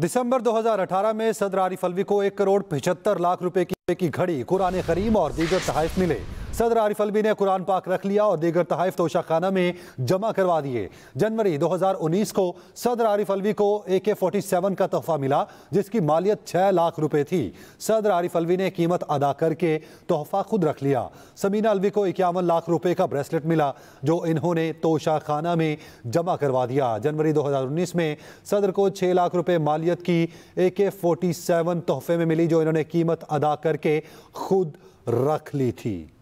दिसंबर 2018 में सदर आरिफ अलवी को एक करोड़ पिछहत्तर लाख रुपए की घड़ी कुरान करीम और दीगर तहफ मिले सदर आरिफ अलवी ने कुरान पाक रख लिया और दीगर तहफ तोशा खाना में जमा करवा दिए जनवरी 2019 को सदर आरिफ अलवी को ए के फोर्टी सेवन का तोहफा मिला जिसकी मालियत छः लाख रुपये थी सदर आरिफ अलवी ने कीमत अदा करके तोहफा खुद रख लिया समीना अलवी को इक्यावन लाख रुपये का ब्रेसलेट मिला जो इन्होंने तोशा खाना में जमा करवा दिया जनवरी उन्नीस में सदर को छः लाख रुपये मालियत की ए के फोर्टी सेवन तोहफे में मिली जो इन्होंने कीमत अदा करके खुद रख ली थी